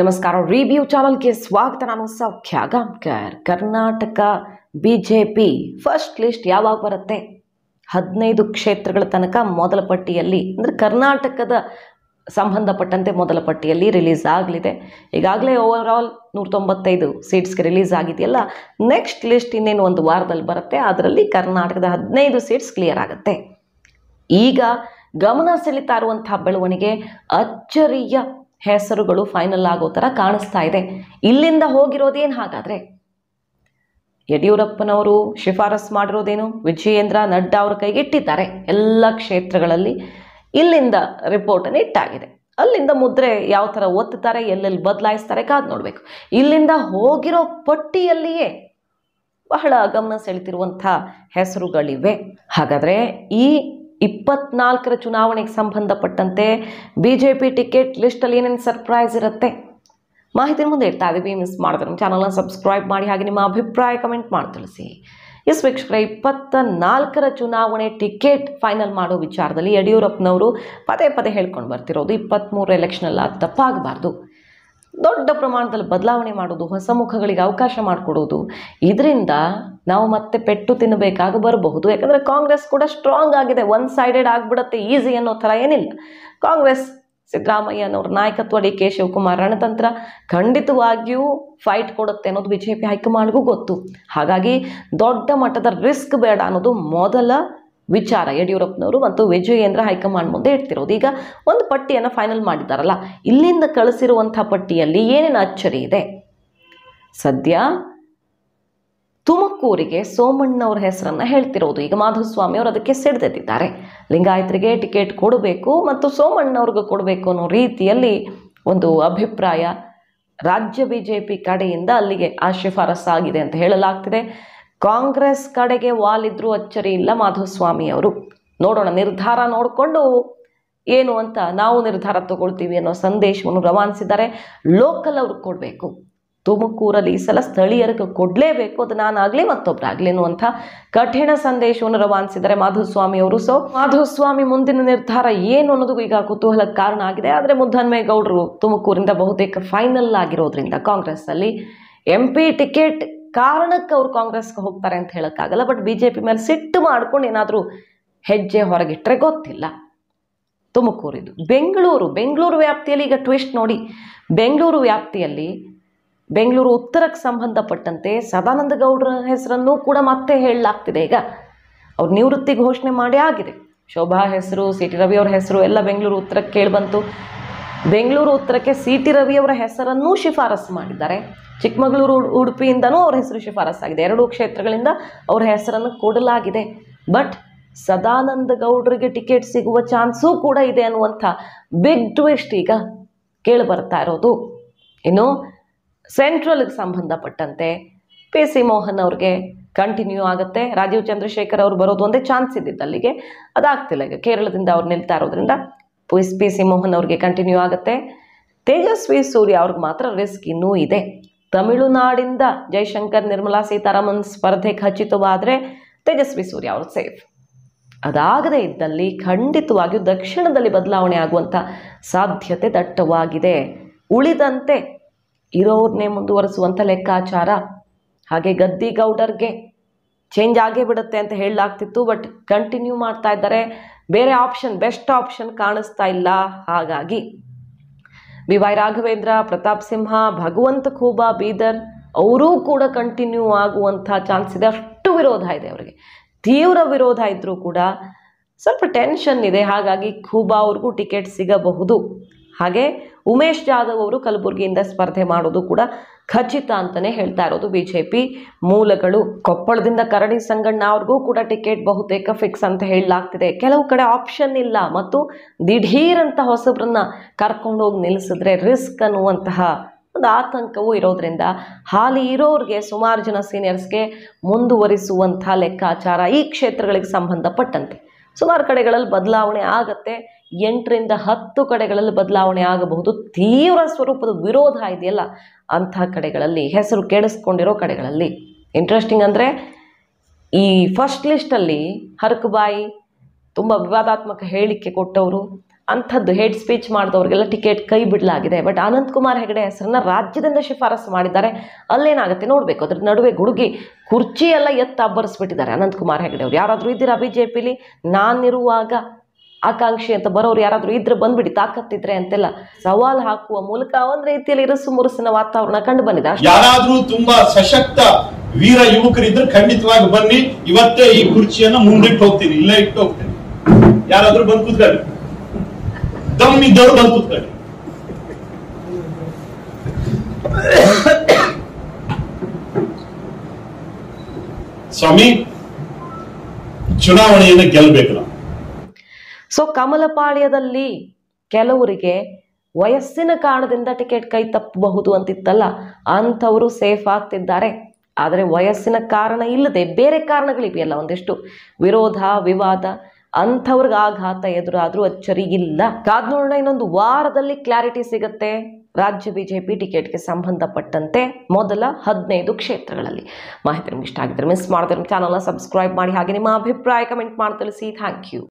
ನಮಸ್ಕಾರ ರಿವ್ಯೂ ಚಾನಲ್ಗೆ ಸ್ವಾಗತ ನಾನು Saukhya Gaonkar Karnataka B J P first list ಯಾವಾಗ ಬರುತ್ತೆ ಹದಿನೈದು ಕ್ಷೇತ್ರಗಳ ತನಕ ಮೊದಲ ಪಟ್ಟಿಯಲ್ಲಿ ಅಂದರೆ ಕರ್ನಾಟಕದ ಸಂಬಂಧಪಟ್ಟಂತೆ ಮೊದಲ ಪಟ್ಟಿಯಲ್ಲಿ ರಿಲೀಸ್ ಆಗಲಿದೆ ಈಗಾಗಲೇ ಓವರ್ ಆಲ್ ನೂರ ತೊಂಬತ್ತೈದು ಸೀಟ್ಸ್ಗೆ ರಿಲೀಸ್ ಆಗಿದೆಯಲ್ಲ ನೆಕ್ಸ್ಟ್ ಲಿಸ್ಟ್ ಇನ್ನೇನು ಒಂದು ವಾರದಲ್ಲಿ ಬರುತ್ತೆ ಅದರಲ್ಲಿ ಕರ್ನಾಟಕದ ಹದಿನೈದು ಸೀಟ್ಸ್ ಕ್ಲಿಯರ್ ಆಗುತ್ತೆ ಈಗ ಗಮನ ಸೆಳೀತಾ ಇರುವಂತಹ ಬೆಳವಣಿಗೆ ಅಚ್ಚರಿಯ ಹೆಸರುಗಳು ಫೈನಲ್ ಆಗೋ ಥರ ಕಾಣಿಸ್ತಾ ಇದೆ ಇಲ್ಲಿಂದ ಹೋಗಿರೋದೇನು ಹಾಗಾದರೆ ಯಡಿಯೂರಪ್ಪನವರು ಶಿಫಾರಸ್ ಮಾಡಿರೋದೇನು ವಿಜಯೇಂದ್ರ ನಡ್ಡಾ ಅವರ ಕೈಗೆ ಇಟ್ಟಿದ್ದಾರೆ ಎಲ್ಲ ಕ್ಷೇತ್ರಗಳಲ್ಲಿ ಇಲ್ಲಿಂದ ರಿಪೋರ್ಟನ್ನು ಇಟ್ಟಾಗಿದೆ ಅಲ್ಲಿಂದ ಮುದ್ರೆ ಯಾವ ಥರ ಒತ್ತುತ್ತಾರೆ ಎಲ್ಲೆಲ್ಲಿ ಬದಲಾಯಿಸ್ತಾರೆ ಕಾದ್ ನೋಡಬೇಕು ಇಲ್ಲಿಂದ ಹೋಗಿರೋ ಪಟ್ಟಿಯಲ್ಲಿಯೇ ಬಹಳ ಗಮನ ಸೆಳೆತಿರುವಂಥ ಹೆಸರುಗಳಿವೆ ಹಾಗಾದರೆ ಈ ಇಪ್ಪತ್ನಾಲ್ಕರ ಚುನಾವಣೆಗೆ ಸಂಬಂಧಪಟ್ಟಂತೆ ಬಿ ಜೆ ಪಿ ಟಿಕೆಟ್ ಲಿಸ್ಟಲ್ಲಿ ಏನೇನು ಸರ್ಪ್ರೈಸ್ ಇರುತ್ತೆ ಮಾಹಿತಿ ಮುಂದೆ ಇರ್ತಾ ಇದ್ದೀವಿ ಮಿಸ್ ಮಾಡಿದ್ರೆ ನಮ್ಮ ಚಾನಲ್ನ ಸಬ್ಸ್ಕ್ರೈಬ್ ಮಾಡಿ ಹಾಗೆ ನಿಮ್ಮ ಅಭಿಪ್ರಾಯ ಕಮೆಂಟ್ ಮಾಡಿ ತಿಳಿಸಿ ಎಸ್ ವೀಕ್ಷಕರ ಇಪ್ಪತ್ತ ನಾಲ್ಕರ ಚುನಾವಣೆ ಟಿಕೆಟ್ ಫೈನಲ್ ಮಾಡೋ ವಿಚಾರದಲ್ಲಿ ಯಡಿಯೂರಪ್ಪನವರು ಪದೇ ಪದೇ ಹೇಳ್ಕೊಂಡು ಬರ್ತಿರೋದು ಇಪ್ಪತ್ತ್ಮೂರು ಎಲೆಕ್ಷನಲ್ಲಿ ತಪ್ಪಾಗಬಾರ್ದು ದೊಡ್ಡ ಪ್ರಮಾಣದಲ್ಲಿ ಬದಲಾವಣೆ ಮಾಡೋದು ಹೊಸ ಮುಖಗಳಿಗೆ ಅವಕಾಶ ಮಾಡಿಕೊಡೋದು ಇದರಿಂದ ನಾವು ಮತ್ತೆ ಪೆಟ್ಟು ತಿನ್ನಬೇಕಾಗಿ ಬರಬಹುದು ಯಾಕಂದರೆ ಕಾಂಗ್ರೆಸ್ ಕೂಡ ಸ್ಟ್ರಾಂಗ್ ಆಗಿದೆ ಒನ್ ಸೈಡೆಡ್ ಆಗಿಬಿಡುತ್ತೆ ಈಸಿ ಅನ್ನೋ ಥರ ಏನಿಲ್ಲ ಕಾಂಗ್ರೆಸ್ ಸಿದ್ದರಾಮಯ್ಯನವ್ರ ನಾಯಕತ್ವ ಡಿ ಕೆ ಶಿವಕುಮಾರ್ ರಣತಂತ್ರ ಖಂಡಿತವಾಗಿಯೂ ಫೈಟ್ ಕೊಡುತ್ತೆ ಅನ್ನೋದು ಬಿ ಜೆ ಪಿ ಹೈಕಮಾಂಡ್ಗೂ ಗೊತ್ತು ಹಾಗಾಗಿ ದೊಡ್ಡ ಮಟ್ಟದ ರಿಸ್ಕ್ ಬೇಡ ಅನ್ನೋದು ಮೊದಲ ವಿಚಾರ ಯಡಿಯೂರಪ್ಪನವರು ಮತ್ತು ವಿಜಯೇಂದ್ರ ಹೈಕಮಾಂಡ್ ಮುಂದೆ ಇಡ್ತಿರೋದು ಈಗ ಒಂದು ಪಟ್ಟಿಯನ್ನು ಫೈನಲ್ ಮಾಡಿದ್ದಾರಲ್ಲ ಇಲ್ಲಿಂದ ಕಳಿಸಿರುವಂತಹ ಪಟ್ಟಿಯಲ್ಲಿ ಏನೇನು ಅಚ್ಚರಿ ಇದೆ ಸದ್ಯ ತುಮಕೂರಿಗೆ ಸೋಮಣ್ಣವ್ರ ಹೆಸರನ್ನು ಹೇಳ್ತಿರೋದು ಈಗ ಮಾಧುಸ್ವಾಮಿ ಅವರು ಅದಕ್ಕೆ ಸಿಡ್ದೆದ್ದಿದ್ದಾರೆ ಲಿಂಗಾಯತರಿಗೆ ಟಿಕೆಟ್ ಕೊಡಬೇಕು ಮತ್ತು ಸೋಮಣ್ಣವ್ರಿಗೂ ಕೊಡಬೇಕು ಅನ್ನೋ ರೀತಿಯಲ್ಲಿ ಒಂದು ಅಭಿಪ್ರಾಯ ರಾಜ್ಯ ಬಿ ಜೆ ಪಿ ಕಡೆಯಿಂದ ಅಲ್ಲಿಗೆ ಆ ಆಗಿದೆ ಅಂತ ಹೇಳಲಾಗ್ತಿದೆ ಕಾಂಗ್ರೆಸ್ ಕಡೆಗೆ ವಾಲಿದ್ರು ಅಚ್ಚರಿ ಇಲ್ಲ ಮಾಧುಸ್ವಾಮಿ ಅವರು ನೋಡೋಣ ನಿರ್ಧಾರ ನೋಡಿಕೊಂಡು ಏನು ಅಂತ ನಾವು ನಿರ್ಧಾರ ತಗೊಳ್ತೀವಿ ಅನ್ನೋ ಸಂದೇಶವನ್ನು ರವಾನಿಸಿದ್ದಾರೆ ಲೋಕಲ್ ಅವ್ರಿಗೆ ಕೊಡಬೇಕು ತುಮಕೂರಲ್ಲಿ ಈ ಸಲ ಸ್ಥಳೀಯರಿಗೆ ಕೊಡಲೇಬೇಕು ಅದು ನಾನಾಗಲಿ ಮತ್ತೊಬ್ಬರಾಗಲಿ ಅನ್ನುವಂಥ ಕಠಿಣ ಸಂದೇಶವನ್ನು ರವಾನಿಸಿದ್ದಾರೆ ಮಾಧುಸ್ವಾಮಿ ಅವರು ಸೊ ಮಾಧುಸ್ವಾಮಿ ಮುಂದಿನ ನಿರ್ಧಾರ ಏನು ಅನ್ನೋದು ಈಗ ಕುತೂಹಲಕ್ಕೆ ಕಾರಣ ಆಗಿದೆ ಆದರೆ ಮುದ್ದನ್ಮೇಗೌಡರು ತುಮಕೂರಿಂದ ಬಹುತೇಕ ಫೈನಲ್ ಆಗಿರೋದ್ರಿಂದ ಕಾಂಗ್ರೆಸ್ನಲ್ಲಿ ಎಂ ಪಿ ಟಿಕೆಟ್ ಕಾರಣಕ್ಕೆ ಅವ್ರು ಕಾಂಗ್ರೆಸ್ಗೆ ಹೋಗ್ತಾರೆ ಅಂತ ಹೇಳೋಕ್ಕಾಗಲ್ಲ ಬಟ್ ಬಿ ಜೆ ಪಿ ಮೇಲೆ ಸಿಟ್ಟು ಮಾಡ್ಕೊಂಡು ಏನಾದರೂ ಹೆಜ್ಜೆ ಹೊರಗಿಟ್ಟರೆ ಗೊತ್ತಿಲ್ಲ ತುಮಕೂರಿದು ಬೆಂಗಳೂರು ಬೆಂಗಳೂರು ವ್ಯಾಪ್ತಿಯಲ್ಲಿ ಈಗ ಟ್ವಿಸ್ಟ್ ನೋಡಿ ಬೆಂಗಳೂರು ವ್ಯಾಪ್ತಿಯಲ್ಲಿ ಬೆಂಗಳೂರು ಉತ್ತರಕ್ಕೆ ಸಂಬಂಧಪಟ್ಟಂತೆ ಸದಾನಂದ ಗೌಡರ ಹೆಸರನ್ನು ಕೂಡ ಮತ್ತೆ ಹೇಳಲಾಗ್ತಿದೆ ಈಗ ಅವ್ರ ನಿವೃತ್ತಿ ಘೋಷಣೆ ಮಾಡಿ ಆಗಿದೆ ಶೋಭಾ ಹೆಸರು ಸಿ ಟಿ ರವಿಯವರ ಹೆಸರು ಎಲ್ಲ ಬೆಂಗಳೂರು ಉತ್ತರಕ್ಕೆ ಕೇಳಿಬಂತು ಬೆಂಗಳೂರು ಉತ್ತರಕ್ಕೆ ಸಿ ಟಿ ರವಿಯವರ ಹೆಸರನ್ನೂ ಶಿಫಾರಸ್ಸು ಮಾಡಿದ್ದಾರೆ ಚಿಕ್ಕಮಗಳೂರು ಉಡುಪಿಯಿಂದನೂ ಅವ್ರ ಹೆಸರು ಶಿಫಾರಸ್ಸಾಗಿದೆ ಎರಡೂ ಕ್ಷೇತ್ರಗಳಿಂದ ಅವರ ಹೆಸರನ್ನು ಕೊಡಲಾಗಿದೆ ಬಟ್ ಸದಾನಂದ ಗೌಡ್ರಿಗೆ ಟಿಕೆಟ್ ಸಿಗುವ ಚಾನ್ಸೂ ಕೂಡ ಇದೆ ಅನ್ನುವಂಥ ಬಿಗ್ ಟ್ವಿಸ್ಟ್ ಈಗ ಕೇಳಿ ಬರ್ತಾ ಇರೋದು ಇನ್ನು ಸೆಂಟ್ರಲ್ಗೆ ಸಂಬಂಧಪಟ್ಟಂತೆ ಪಿ ಸಿ ಮೋಹನ್ ಅವ್ರಿಗೆ ಕಂಟಿನ್ಯೂ ಆಗುತ್ತೆ ರಾಜೀವ್ ಚಂದ್ರಶೇಖರ್ ಅವರು ಬರೋದು ಒಂದೇ ಚಾನ್ಸ್ ಇದ್ದಿದ್ದು ಅಲ್ಲಿಗೆ ಅದಾಗ್ತಿಲ್ಲ ಈಗ ಕೇರಳದಿಂದ ಅವ್ರು ನಿಲ್ತಾ ಇರೋದ್ರಿಂದ ಪಿ ಸಿ ಮೋಹನ್ ಅವ್ರಿಗೆ ಕಂಟಿನ್ಯೂ ಆಗುತ್ತೆ ತೇಜಸ್ವಿ ಸೂರ್ಯ ಅವ್ರಿಗೆ ಮಾತ್ರ ರಿಸ್ಕ್ ಇನ್ನೂ ಇದೆ ತಮಿಳುನಾಡಿಂದ ಜೈಶಂಕರ್ ನಿರ್ಮಲಾ ಸೀತಾರಾಮನ್ ಸ್ಪರ್ಧೆ ಖಚಿತವಾದರೆ ತೇಜಸ್ವಿ ಸೂರ್ಯ ಅವರು ಸೇಫ್ ಅದಾಗದೇ ಇದ್ದಲ್ಲಿ ಖಂಡಿತವಾಗಿಯೂ ದಕ್ಷಿಣದಲ್ಲಿ ಬದಲಾವಣೆ ಆಗುವಂಥ ಸಾಧ್ಯತೆ ದಟ್ಟವಾಗಿದೆ ಉಳಿದಂತೆ ಇರೋರನ್ನೇ ಮುಂದುವರೆಸುವಂಥ ಲೆಕ್ಕಾಚಾರ ಹಾಗೆ ಗೌಡರ್ಗೆ ಚೇಂಜ್ ಆಗೇ ಬಿಡುತ್ತೆ ಅಂತ ಹೇಳಲಾಗ್ತಿತ್ತು ಬಟ್ ಕಂಟಿನ್ಯೂ ಮಾಡ್ತಾ ಇದ್ದಾರೆ ಬೇರೆ ಆಪ್ಷನ್ ಬೆಸ್ಟ್ ಆಪ್ಷನ್ ಕಾಣಿಸ್ತಾ ಇಲ್ಲ ಹಾಗಾಗಿ ಬಿ ವೈ ರಾಘವೇಂದ್ರ ಪ್ರತಾಪ್ ಸಿಂಹ ಭಗವಂತ ಖೂಬಾ ಬೀದರ್ ಅವರೂ ಕೂಡ ಕಂಟಿನ್ಯೂ ಆಗುವಂಥ ಚಾನ್ಸ್ ಇದೆ ಅಷ್ಟು ವಿರೋಧ ಇದೆ ಅವರಿಗೆ ತೀವ್ರ ವಿರೋಧ ಇದ್ದರೂ ಕೂಡ ಸ್ವಲ್ಪ ಟೆನ್ಷನ್ ಇದೆ ಹಾಗಾಗಿ ಖೂಬಾ ಅವ್ರಿಗೂ ಟಿಕೆಟ್ ಸಿಗಬಹುದು ಹಾಗೆ ಉಮೇಶ್ ಜಾಧವ್ ಅವರು ಕಲಬುರಗಿಯಿಂದ ಸ್ಪರ್ಧೆ ಮಾಡೋದು ಕೂಡ ಖಚಿತ ಅಂತಲೇ ಹೇಳ್ತಾ ಇರೋದು ಬಿ ಜೆ ಪಿ ಮೂಲಗಳು ಕೊಪ್ಪಳದಿಂದ ಕರಡಿ ಸಂಗಣ್ಣ ಅವ್ರಿಗೂ ಕೂಡ ಟಿಕೆಟ್ ಬಹುತೇಕ ಫಿಕ್ಸ್ ಅಂತ ಹೇಳಲಾಗ್ತಿದೆ ಕೆಲವು ಕಡೆ ಆಪ್ಷನ್ ಇಲ್ಲ ಮತ್ತು ದಿಢೀರಂತ ಹೊಸಬ್ರನ್ನ ಕರ್ಕೊಂಡು ಹೋಗಿ ನಿಲ್ಲಿಸಿದ್ರೆ ರಿಸ್ಕ್ ಅನ್ನುವಂತಹ ಒಂದು ಆತಂಕವೂ ಇರೋದ್ರಿಂದ ಹಾಲಿ ಇರೋರಿಗೆ ಸುಮಾರು ಜನ ಸೀನಿಯರ್ಸ್ಗೆ ಮುಂದುವರಿಸುವಂಥ ಲೆಕ್ಕಾಚಾರ ಈ ಕ್ಷೇತ್ರಗಳಿಗೆ ಸಂಬಂಧಪಟ್ಟಂತೆ ಸುಮಾರು ಕಡೆಗಳಲ್ಲಿ ಬದಲಾವಣೆ ಆಗತ್ತೆ ಎಂಟರಿಂದ ಹತ್ತು ಕಡೆಗಳಲ್ಲಿ ಬದಲಾವಣೆ ಆಗಬಹುದು ತೀವ್ರ ಸ್ವರೂಪದ ವಿರೋಧ ಇದೆಯಲ್ಲ ಅಂಥ ಕಡೆಗಳಲ್ಲಿ ಹೆಸರು ಕೇಳಿಸ್ಕೊಂಡಿರೋ ಕಡೆಗಳಲ್ಲಿ ಇಂಟ್ರೆಸ್ಟಿಂಗ್ ಅಂದರೆ ಈ ಫಸ್ಟ್ ಲಿಸ್ಟಲ್ಲಿ ಹರಕುಬಾಯಿ ತುಂಬ ವಿವಾದಾತ್ಮಕ ಹೇಳಿಕೆ ಕೊಟ್ಟವರು ಅಂಥದ್ದು ಹೆಡ್ ಸ್ಪೀಚ್ ಮಾಡಿದವ್ರಿಗೆಲ್ಲ ಟಿಕೆಟ್ ಕೈ ಬಿಡಲಾಗಿದೆ ಬಟ್ ಅನಂತಕುಮಾರ್ ಹೆಗಡೆ ಹೆಸರನ್ನ ರಾಜ್ಯದಿಂದ ಶಿಫಾರಸು ಮಾಡಿದ್ದಾರೆ ಅಲ್ಲೇನಾಗುತ್ತೆ ನೋಡಬೇಕು ಅದ್ರ ನಡುವೆ ಗುಡುಗಿ ಕುರ್ಚಿ ಎಲ್ಲ ಎತ್ತ ಅಬ್ಬರಿಸ್ಬಿಟ್ಟಿದ್ದಾರೆ ಅನಂತಕುಮಾರ್ ಹೆಗಡೆ ಅವ್ರು ಯಾರಾದರೂ ಇದ್ದೀರಾ ಬಿ ಜೆ ಪಿಲಿ ನಾನಿರುವಾಗ ಆಕಾಂಕ್ಷಿ ಅಂತ ಬರೋರು ಯಾರಾದ್ರೂ ಇದ್ರೆ ಬಂದ್ಬಿಡಿ ತಾಕತ್ತಿದ್ರೆ ಅಂತೆಲ್ಲ ಸವಾಲ್ ಹಾಕುವ ಮೂಲಕ ಒಂದ್ ರೀತಿಯಲ್ಲಿ ಇರಸು ಮುರುಸಿನ ವಾತಾವರಣ ಕಂಡು ಬಂದಿದೆ ಯಾರಾದ್ರೂ ತುಂಬಾ ಸಶಕ್ತ ವೀರ ಯುವಕರಿದ್ರೆ ಖಂಡಿತವಾಗಿ ಬನ್ನಿ ಇವತ್ತೇ ಈ ಕುರ್ಚಿಯನ್ನ ಮುಂದಿಟ್ಟು ಹೋಗ್ತೀನಿ ಇಲ್ಲೇ ಇಟ್ಟು ಹೋಗ್ತೀನಿ ಯಾರಾದ್ರೂ ಬಂದು ಕೂತ್ಕೊಳ್ಳಿ ದಮ್ ಇದ್ದವರು ಬಂದು ಕೂತ್ಕೊಳ್ಳಿ ಸ್ವಾಮಿ ಚುನಾವಣೆಯನ್ನು ಗೆಲ್ಬೇಕ ಸೊ ಕಮಲಪಾಳ್ಯದಲ್ಲಿ ಕೆಲವರಿಗೆ ವಯಸ್ಸಿನ ಕಾರಣದಿಂದ ಟಿಕೆಟ್ ಕೈ ತಪ್ಪಬಹುದು ಅಂತಿತ್ತಲ್ಲ ಅಂಥವರು ಸೇಫ್ ಆಗ್ತಿದ್ದಾರೆ ಆದರೆ ವಯಸ್ಸಿನ ಕಾರಣ ಇಲ್ಲದೆ ಬೇರೆ ಕಾರಣಗಳಿವೆಯಲ್ಲ ಒಂದಿಷ್ಟು ವಿರೋಧ ವಿವಾದ ಅಂಥವ್ರಿಗೆ ಆಘಾತ ಎದುರಾದರೂ ಅಚ್ಚರಿ ಇಲ್ಲ ಕಾದ್ ಇನ್ನೊಂದು ವಾರದಲ್ಲಿ ಕ್ಲಾರಿಟಿ ಸಿಗುತ್ತೆ ರಾಜ್ಯ ಬಿಜೆಪಿ ಟಿಕೆಟ್ಗೆ ಸಂಬಂಧಪಟ್ಟಂತೆ ಮೊದಲ ಹದಿನೈದು ಕ್ಷೇತ್ರಗಳಲ್ಲಿ ಮಾಹಿತಿ ನಿಮ್ಗೆ ಇಷ್ಟ ಆಗಿದ್ರೆ ಮಿಸ್ ಮಾಡಿದ್ರೆ ನಮ್ಮ ಚಾನಲ್ನ ಸಬ್ಸ್ಕ್ರೈಬ್ ಮಾಡಿ ಹಾಗೆ ನಿಮ್ಮ ಅಭಿಪ್ರಾಯ ಕಮೆಂಟ್ ಮಾಡಿ ತಿಳಿಸಿ ಥ್ಯಾಂಕ್ ಯು